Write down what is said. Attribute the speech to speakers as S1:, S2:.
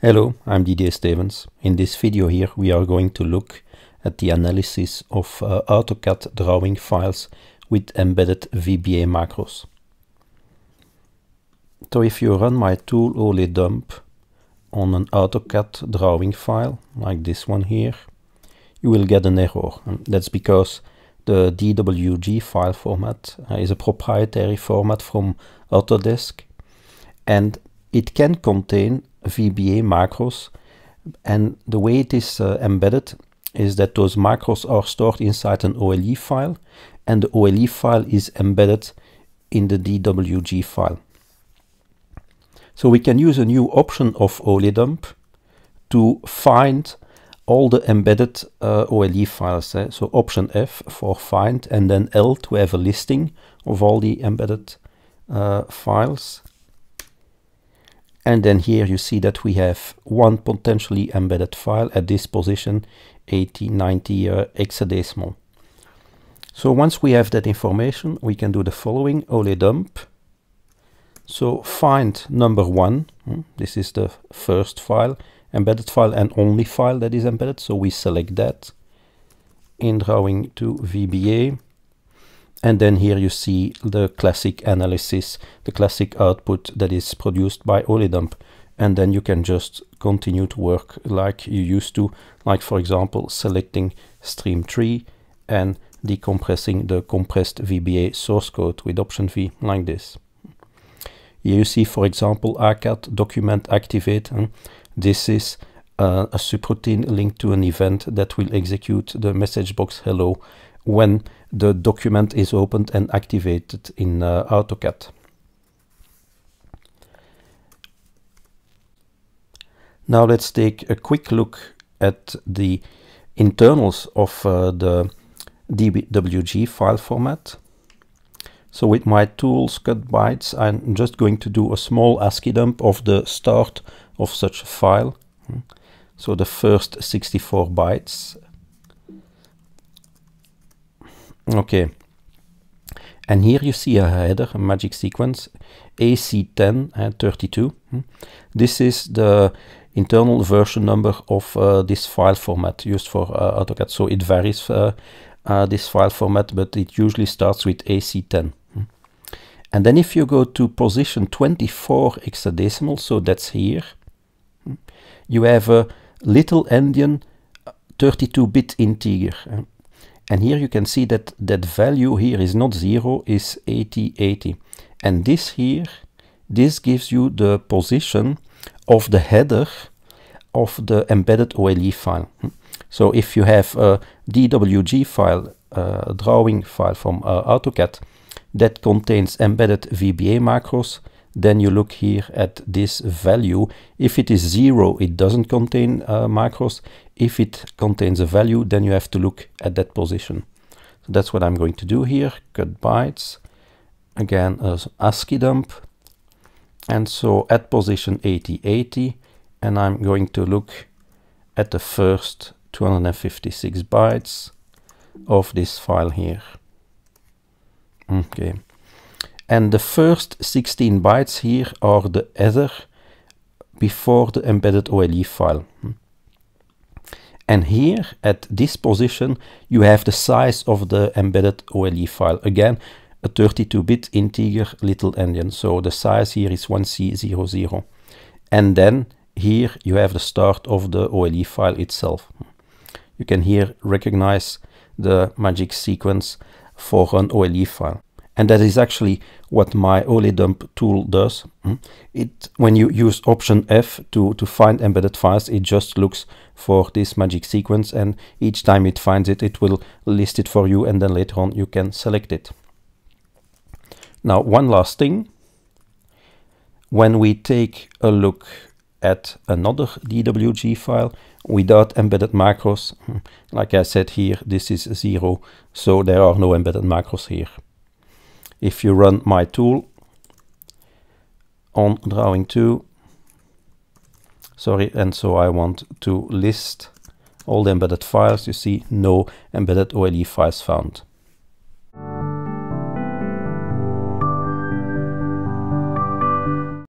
S1: Hello, I'm Didier Stevens. In this video here we are going to look at the analysis of uh, AutoCAD drawing files with embedded VBA macros. So if you run my tool only dump on an AutoCAD drawing file, like this one here, you will get an error. And that's because the DWG file format uh, is a proprietary format from Autodesk and it can contain VBA macros. And the way it is uh, embedded is that those macros are stored inside an OLE file and the OLE file is embedded in the DWG file. So we can use a new option of OLE dump to find all the embedded uh, OLE files. Eh? So option F for find and then L to have a listing of all the embedded uh, files. And then here you see that we have one potentially embedded file at this position, 8090 uh, hexadecimal. So once we have that information, we can do the following, ole dump. So find number one, hmm, this is the first file, embedded file and only file that is embedded. So we select that in drawing to VBA and then here you see the classic analysis, the classic output that is produced by Olidump. And then you can just continue to work like you used to, like for example, selecting stream 3 and decompressing the compressed VBA source code with option V like this. Here you see, for example, ACAT document activate. And hmm. this is uh, a subroutine linked to an event that will execute the message box hello when the document is opened and activated in uh, AutoCAD. Now let's take a quick look at the internals of uh, the DWG file format. So with my tools cut bytes, I'm just going to do a small ASCII dump of the start of such a file. So the first 64 bytes Okay. And here you see a header, a magic sequence, AC10 uh, 32. Hmm. This is the internal version number of uh, this file format used for uh, AutoCAD. So it varies uh, uh, this file format, but it usually starts with AC10. Hmm. And then if you go to position 24 hexadecimal, so that's here, hmm, you have a little endian 32-bit uh, integer. And here you can see that that value here is not zero, is 8080, And this here, this gives you the position of the header of the embedded OLE file. So if you have a DWG file, a drawing file from uh, AutoCAD that contains embedded VBA macros, then you look here at this value. If it is zero, it doesn't contain uh, macros if it contains a value, then you have to look at that position. So that's what I'm going to do here. Cut bytes. Again, as ASCII dump. And so at position 8080, and I'm going to look at the first 256 bytes of this file here. Okay. And the first 16 bytes here are the header before the embedded OLE file. Hmm. And here at this position, you have the size of the embedded OLE file. Again, a 32-bit integer little endian. So the size here is 1C00. And then here you have the start of the OLE file itself. You can here recognize the magic sequence for an OLE file and that is actually what my OLEDump tool does. Hmm? It When you use Option F to, to find embedded files, it just looks for this magic sequence and each time it finds it, it will list it for you and then later on you can select it. Now, one last thing. When we take a look at another DWG file without embedded macros, hmm, like I said here, this is zero, so there are no embedded macros here if you run my tool on drawing 2 sorry and so I want to list all the embedded files you see no embedded OLE files found